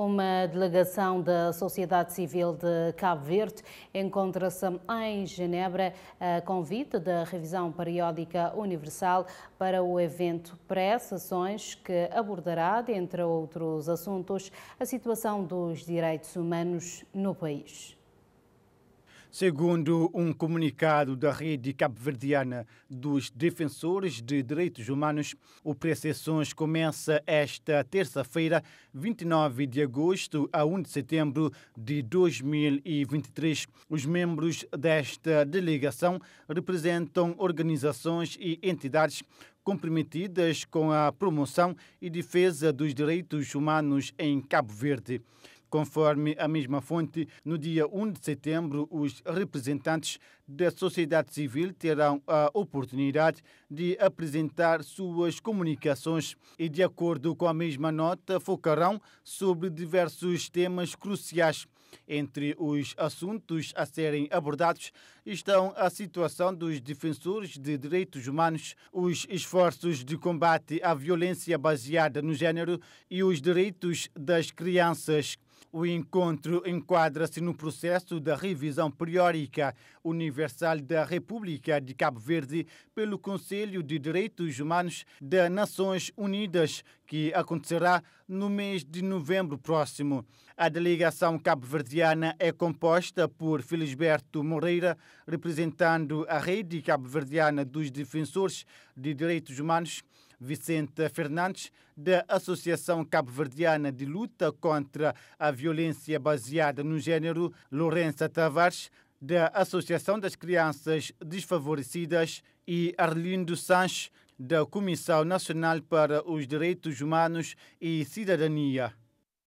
Uma delegação da sociedade civil de Cabo Verde encontra-se em Genebra a convite da revisão periódica universal para o evento pré-sessões que abordará, dentre outros assuntos, a situação dos direitos humanos no país. Segundo um comunicado da Rede Cabo-Verdiana dos Defensores de Direitos Humanos, o Pré-Sessões começa esta terça-feira, 29 de agosto a 1 de setembro de 2023. Os membros desta delegação representam organizações e entidades comprometidas com a promoção e defesa dos direitos humanos em Cabo Verde. Conforme a mesma fonte, no dia 1 de setembro, os representantes da sociedade civil terão a oportunidade de apresentar suas comunicações e, de acordo com a mesma nota, focarão sobre diversos temas cruciais. Entre os assuntos a serem abordados estão a situação dos defensores de direitos humanos, os esforços de combate à violência baseada no género e os direitos das crianças. O encontro enquadra-se no processo da revisão periódica universal da República de Cabo Verde pelo Conselho de Direitos Humanos das Nações Unidas, que acontecerá no mês de novembro próximo. A delegação cabo-verdiana é composta por Felisberto Moreira, representando a rede cabo-verdiana dos defensores de direitos humanos Vicente Fernandes, da Associação Cabo-Verdiana de Luta contra a Violência Baseada no Gênero, Lourença Tavares, da Associação das Crianças Desfavorecidas e Arlindo Sanches, da Comissão Nacional para os Direitos Humanos e Cidadania.